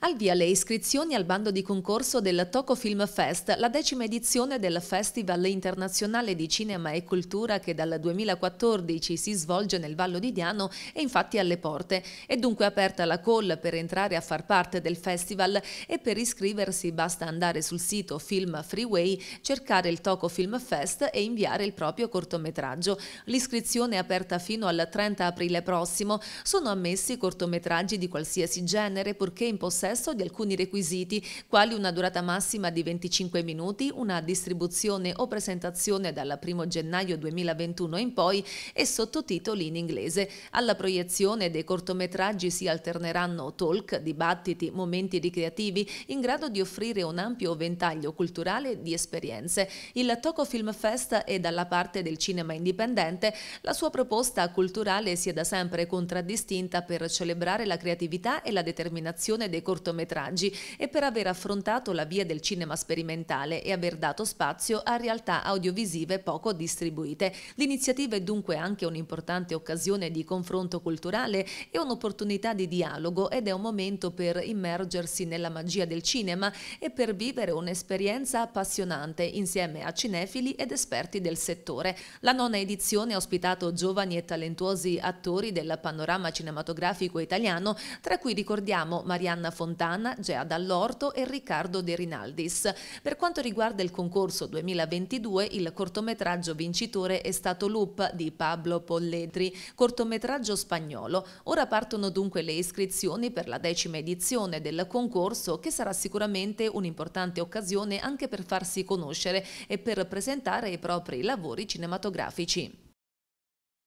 Al via le iscrizioni al bando di concorso del Toco Film Fest, la decima edizione del Festival internazionale di cinema e cultura che dal 2014 si svolge nel Vallo di Diano è infatti alle porte. È dunque aperta la call per entrare a far parte del festival e per iscriversi basta andare sul sito Film Freeway, cercare il Toco Film Fest e inviare il proprio cortometraggio. L'iscrizione è aperta fino al 30 aprile prossimo. Sono ammessi cortometraggi di qualsiasi genere purché in possesso possesso di alcuni requisiti, quali una durata massima di 25 minuti, una distribuzione o presentazione dal 1 gennaio 2021 in poi e sottotitoli in inglese. Alla proiezione dei cortometraggi si alterneranno talk, dibattiti, momenti ricreativi in grado di offrire un ampio ventaglio culturale di esperienze. Il Toco Film Fest è dalla parte del cinema indipendente, la sua proposta culturale si è da sempre contraddistinta per celebrare la creatività e la determinazione dei cortometraggi cortometraggi e per aver affrontato la via del cinema sperimentale e aver dato spazio a realtà audiovisive poco distribuite. L'iniziativa è dunque anche un'importante occasione di confronto culturale e un'opportunità di dialogo ed è un momento per immergersi nella magia del cinema e per vivere un'esperienza appassionante insieme a cinefili ed esperti del settore. La nona edizione ha ospitato giovani e talentuosi attori del panorama cinematografico italiano, tra cui ricordiamo Marianna Fontana Fontana, Gea Dall'Orto e Riccardo De Rinaldis. Per quanto riguarda il concorso 2022, il cortometraggio vincitore è stato Loop di Pablo Polledri, cortometraggio spagnolo. Ora partono dunque le iscrizioni per la decima edizione del concorso che sarà sicuramente un'importante occasione anche per farsi conoscere e per presentare i propri lavori cinematografici.